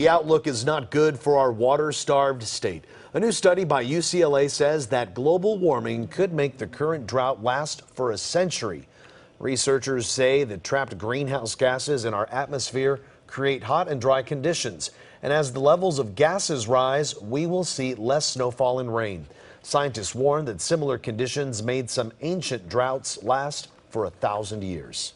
The outlook is not good for our water starved state. A new study by UCLA says that global warming could make the current drought last for a century. Researchers say the trapped greenhouse gases in our atmosphere create hot and dry conditions. And as the levels of gases rise, we will see less snowfall and rain. Scientists warn that similar conditions made some ancient droughts last for a thousand years.